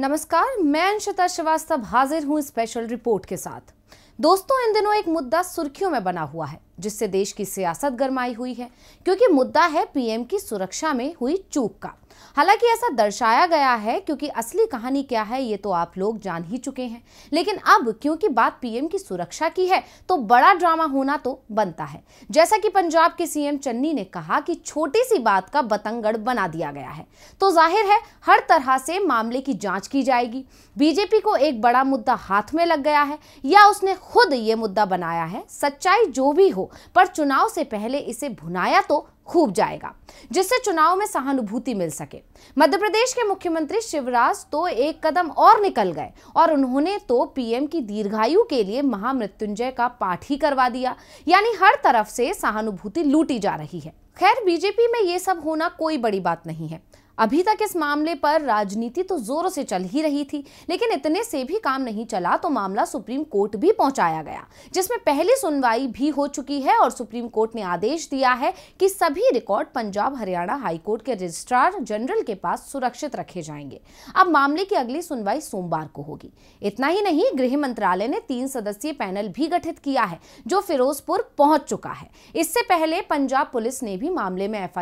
नमस्कार मैं अंशता श्रीवास्तव हाजिर हूं स्पेशल रिपोर्ट के साथ दोस्तों इन दिनों एक मुद्दा सुर्खियों में बना हुआ है जिससे देश की सियासत गरमाई हुई है क्योंकि मुद्दा है पीएम की सुरक्षा में हुई चूक का हालांकि ऐसा दर्शाया गया है क्योंकि असली कहानी क्या है ये तो आप लोग जान ही चुके हैं लेकिन अब क्योंकि बात पीएम की सुरक्षा की है तो बड़ा ड्रामा होना तो बनता है जैसा कि पंजाब के सीएम चन्नी ने कहा कि छोटी सी बात का बतंगड़ बना दिया गया है तो जाहिर है हर तरह से मामले की जाँच की जाएगी बीजेपी को एक बड़ा मुद्दा हाथ में लग गया है या उसने खुद ये मुद्दा बनाया है सच्चाई जो भी हो पर चुनाव से पहले इसे भुनाया तो खूब जाएगा जिससे चुनाव में सहानुभूति मिल सके मध्य प्रदेश के मुख्यमंत्री शिवराज तो एक कदम और निकल गए और उन्होंने तो पीएम की दीर्घायु के लिए महामृत्युंजय का पाठ ही करवा दिया यानी हर तरफ से सहानुभूति लूटी जा रही है खैर बीजेपी में ये सब होना कोई बड़ी बात नहीं है अभी तक इस मामले पर राजनीति तो जोरों से चल ही रही थी लेकिन इतने से भी काम नहीं चला तो मामला सुप्रीम कोर्ट भी पहुंचाया गया जिसमें पहली सुनवाई भी हो चुकी है और सुप्रीम कोर्ट ने आदेश दिया है कि सभी रिकॉर्ड पंजाब हरियाणा हाईकोर्ट के रजिस्ट्रार जनरल के पास सुरक्षित रखे जाएंगे अब मामले की अगली सुनवाई सोमवार को होगी इतना ही नहीं गृह मंत्रालय ने तीन सदस्यीय पैनल भी गठित किया है जो फिरोजपुर पहुंच चुका है इससे पहले पंजाब पुलिस ने भी मामले में एफ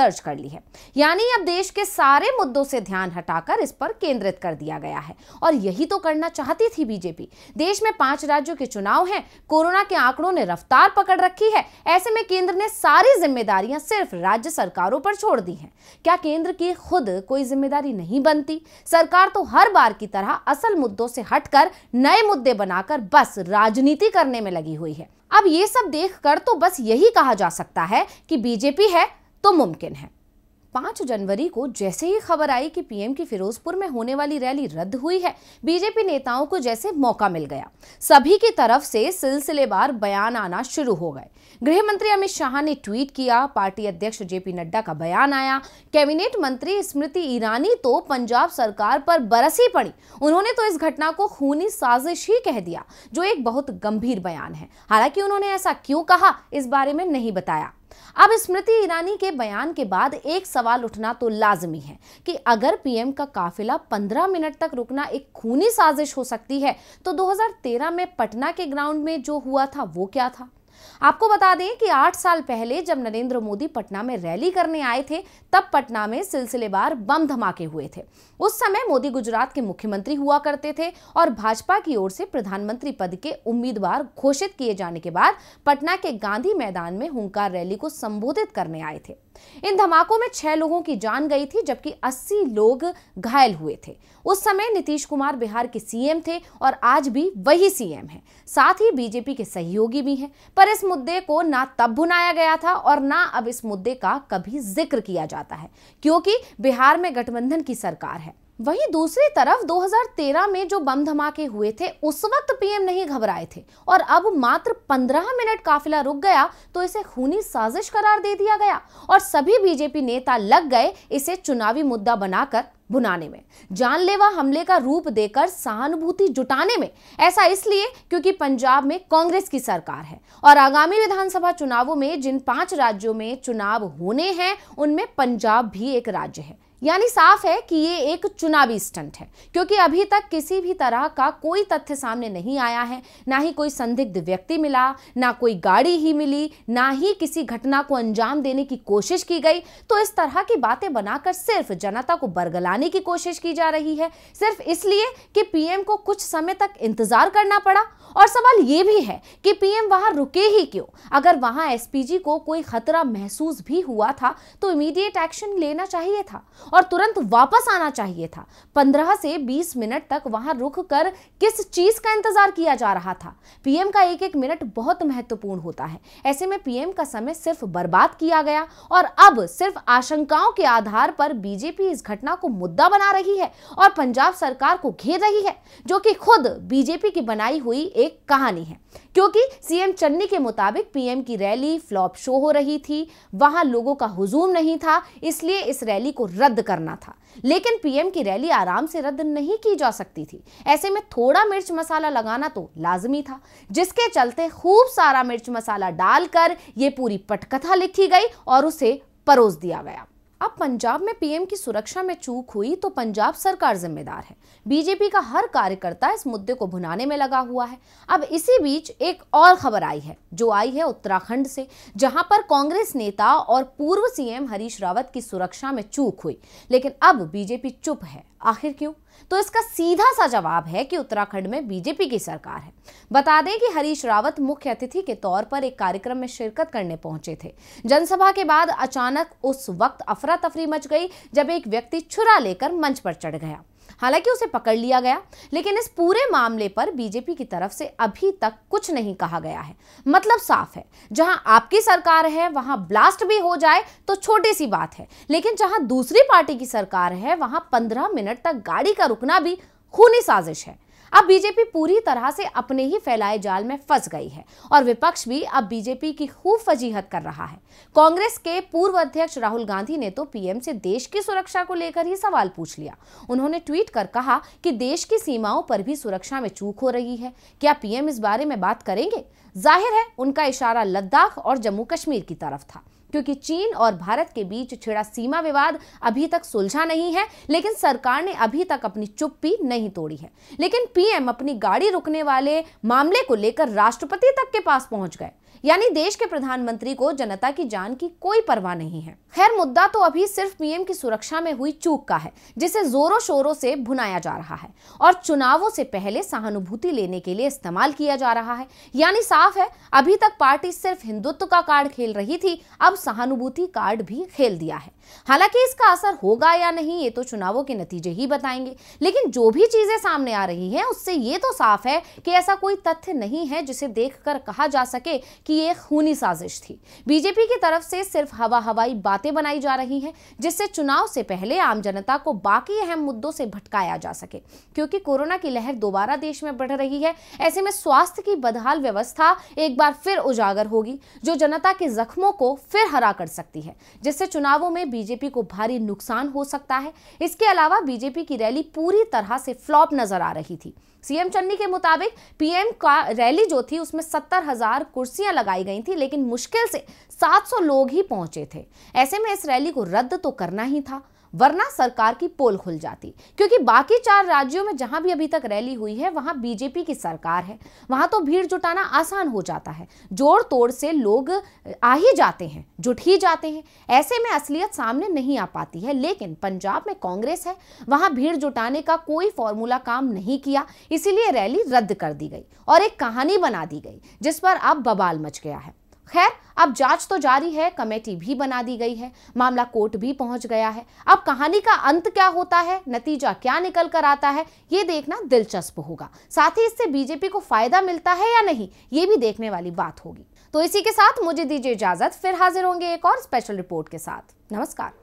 दर्ज कर ली है यानी अब देश के सारे मुद्दों से ध्यान हटाकर इस पर केंद्रित कर दिया गया है और यही तो करना चाहती थी बीजेपी देश में पांच राज्यों के चुनाव हैं कोरोना के आंकड़ों ने रफ्तार पकड़ रखी है ऐसे में केंद्र ने सारी जिम्मेदारियां सिर्फ राज्य सरकारों पर छोड़ दी हैं क्या केंद्र की खुद कोई जिम्मेदारी नहीं बनती सरकार तो हर बार की तरह असल मुद्दों से हटकर नए मुद्दे बनाकर बस राजनीति करने में लगी हुई है अब ये सब देखकर तो बस यही कहा जा सकता है कि बीजेपी है तो मुमकिन है पांच जनवरी को जैसे ही खबर आई कि पीएम की फिरोजपुर में होने वाली रैली रद्द हुई है बीजेपी नेताओं को जैसे मौका मिल गया सभी की तरफ से सिलसिलेवार बयान आना शुरू हो गए गृह मंत्री अमित शाह ने ट्वीट किया पार्टी अध्यक्ष जेपी नड्डा का बयान आया कैबिनेट मंत्री स्मृति ईरानी तो पंजाब सरकार पर बरस ही पड़ी उन्होंने तो इस घटना को खूनी साजिश ही कह दिया जो एक बहुत गंभीर बयान है हालांकि उन्होंने ऐसा क्यों कहा इस बारे में नहीं बताया अब स्मृति ईरानी के बयान के बाद एक सवाल उठना तो लाजमी है कि अगर पीएम का काफिला 15 मिनट तक रुकना एक खूनी साजिश हो सकती है तो 2013 में पटना के ग्राउंड में जो हुआ था वो क्या था आपको बता दें कि आठ साल पहले जब नरेंद्र मोदी पटना में रैली करने आए थे तब पटना में सिलसिलेवार बम धमाके हुए थे उस समय मोदी गुजरात के मुख्यमंत्री हुआ करते थे और भाजपा की ओर से प्रधानमंत्री पद के उम्मीदवार घोषित किए जाने के बाद पटना के गांधी मैदान में हुंकार रैली को संबोधित करने आए थे इन धमाकों में छह लोगों की जान गई थी जबकि अस्सी लोग घायल हुए थे उस समय नीतीश कुमार बिहार के सीएम थे और आज भी वही सीएम है साथ ही बीजेपी के सहयोगी भी हैं पर इस मुद्दे को ना तब भुनाया गया था और ना अब इस मुद्दे का कभी जिक्र किया जाता है क्योंकि बिहार में गठबंधन की सरकार है वहीं दूसरी तरफ 2013 में जो बम धमाके हुए थे उस वक्त पीएम नहीं घबराए थे और अब मात्र 15 मिनट काफिला रुक गया तो इसे खूनी साजिश करार दे दिया गया और सभी बीजेपी नेता लग गए इसे चुनावी मुद्दा बनाकर भुनाने में जानलेवा हमले का रूप देकर सहानुभूति जुटाने में ऐसा इसलिए क्योंकि पंजाब में कांग्रेस की सरकार है और आगामी विधानसभा चुनावों में जिन पांच राज्यों में चुनाव होने हैं उनमें पंजाब भी एक राज्य है यानी साफ है कि ये एक चुनावी स्टंट है क्योंकि अभी तक किसी भी तरह का कोई तथ्य सामने नहीं आया है ना ही कोई संदिग्ध व्यक्ति मिला ना कोई गाड़ी ही मिली ना ही किसी घटना को अंजाम देने की कोशिश की गई तो इस तरह की बातें बनाकर सिर्फ जनता को बरगलाने की कोशिश की जा रही है सिर्फ इसलिए कि पीएम को कुछ समय तक इंतजार करना पड़ा और सवाल ये भी है कि पीएम वहां रुके ही क्यों अगर वहां एसपीजी को कोई खतरा महसूस भी हुआ था तो इमीडिएट एक्शन लेना चाहिए था और तुरंत वापस आना चाहिए था पंद्रह से बीस मिनट तक वहां रुक कर किस चीज का इंतजार किया जा रहा था पीएम का एक एक मिनट बहुत महत्वपूर्ण होता है ऐसे में पीएम का समय सिर्फ बर्बाद किया गया और अब सिर्फ आशंकाओं के आधार पर बीजेपी इस घटना को मुद्दा बना रही है और पंजाब सरकार को घेर रही है जो कि खुद बीजेपी की बनाई हुई एक कहानी है क्योंकि सीएम चन्नी के मुताबिक पीएम की रैली फ्लॉप शो हो रही थी वहां लोगों का हुजूम नहीं था इसलिए इस रैली को रद्द करना था लेकिन पीएम की रैली आराम से रद्द नहीं की जा सकती थी ऐसे में थोड़ा मिर्च मसाला लगाना तो लाजमी था जिसके चलते खूब सारा मिर्च मसाला डालकर ये पूरी पटकथा लिखी गई और उसे परोस दिया गया अब पंजाब में पीएम की सुरक्षा में चूक हुई तो पंजाब सरकार जिम्मेदार है बीजेपी का हर कार्यकर्ता इस मुद्दे को भुनाने में लगा हुआ है अब इसी बीच एक और खबर आई है जो आई है उत्तराखंड से जहां पर कांग्रेस नेता और पूर्व सीएम हरीश रावत की सुरक्षा में चूक हुई लेकिन अब बीजेपी चुप है आखिर क्यों तो इसका सीधा सा जवाब है कि उत्तराखंड में बीजेपी की सरकार है बता दें कि हरीश रावत मुख्य अतिथि के तौर पर एक कार्यक्रम में शिरकत करने पहुंचे थे जनसभा के बाद अचानक उस वक्त अफरा तफरी मच गई जब एक व्यक्ति छुरा लेकर मंच पर चढ़ गया हालांकि उसे पकड़ लिया गया लेकिन इस पूरे मामले पर बीजेपी की तरफ से अभी तक कुछ नहीं कहा गया है मतलब साफ है जहां आपकी सरकार है वहां ब्लास्ट भी हो जाए तो छोटी सी बात है लेकिन जहां दूसरी पार्टी की सरकार है वहां पंद्रह मिनट तक गाड़ी का रुकना भी खूनी साजिश है अब बीजेपी पूरी तरह से अपने ही फैलाए जाल में फंस गई है और विपक्ष भी अब बीजेपी की खूब फजीहत कर रहा है कांग्रेस के पूर्व अध्यक्ष राहुल गांधी ने तो पीएम से देश की सुरक्षा को लेकर ही सवाल पूछ लिया उन्होंने ट्वीट कर कहा कि देश की सीमाओं पर भी सुरक्षा में चूक हो रही है क्या पीएम इस बारे में बात करेंगे जाहिर है उनका इशारा लद्दाख और जम्मू कश्मीर की तरफ था क्योंकि चीन और भारत के बीच छिड़ा सीमा विवाद अभी तक सुलझा नहीं है लेकिन सरकार ने अभी तक अपनी चुप्पी नहीं तोड़ी है लेकिन पीएम अपनी गाड़ी रुकने वाले मामले को लेकर राष्ट्रपति तक के पास पहुंच गए यानी देश के प्रधानमंत्री को जनता की जान की कोई परवाह नहीं है खैर मुद्दा तो अभी सिर्फ पीएम की सुरक्षा में हुई चूक का है जिसे जोरों शोरों से भुनाया जा रहा है और चुनावों से पहले सहानुभूति लेने के लिए इस्तेमाल किया जा रहा है यानी साफ है अभी तक पार्टी सिर्फ हिंदुत्व का कार्ड खेल रही थी अब सहानुभूति कार्ड भी खेल दिया है हालांकि इसका असर होगा या नहीं ये तो चुनावों के नतीजे ही बताएंगे लेकिन जो भी चीजें सामने आ रही है उससे ये तो साफ है कि ऐसा कोई तथ्य नहीं है जिसे देख कहा जा सके कि कि ये खूनी साजिश थी बीजेपी की तरफ से सिर्फ हवा हवाई बातें बनाई जा रही हैं जिससे चुनाव से पहले आम जनता को बाकी अहम मुद्दों से भटकाया जा सके क्योंकि कोरोना की लहर दोबारा देश में बढ़ रही है ऐसे में स्वास्थ्य की बदहाल व्यवस्था एक बार फिर उजागर होगी जो जनता के जख्मों को फिर हरा कर सकती है जिससे चुनावों में बीजेपी को भारी नुकसान हो सकता है इसके अलावा बीजेपी की रैली पूरी तरह से फ्लॉप नजर आ रही थी सीएम चन्नी के मुताबिक पीएम का रैली जो थी उसमें सत्तर हजार कुर्सियां लगाई गई थी लेकिन मुश्किल से 700 लोग ही पहुंचे थे ऐसे में इस रैली को रद्द तो करना ही था वरना सरकार की पोल खुल जाती क्योंकि बाकी चार राज्यों में जहां भी अभी तक रैली हुई है वहां बीजेपी की सरकार है वहां तो भीड़ जुटाना आसान हो जाता है जोड़ तोड़ से लोग आ ही जाते हैं जुट ही जाते हैं ऐसे में असलियत सामने नहीं आ पाती है लेकिन पंजाब में कांग्रेस है वहां भीड़ जुटाने का कोई फॉर्मूला काम नहीं किया इसीलिए रैली रद्द कर दी गई और एक कहानी बना दी गई जिस पर अब बबाल मच गया है खैर अब जांच तो जारी है कमेटी भी बना दी गई है मामला कोर्ट भी पहुंच गया है अब कहानी का अंत क्या होता है नतीजा क्या निकल कर आता है ये देखना दिलचस्प होगा साथ ही इससे बीजेपी को फायदा मिलता है या नहीं ये भी देखने वाली बात होगी तो इसी के साथ मुझे दीजिए इजाजत फिर हाजिर होंगे एक और स्पेशल रिपोर्ट के साथ नमस्कार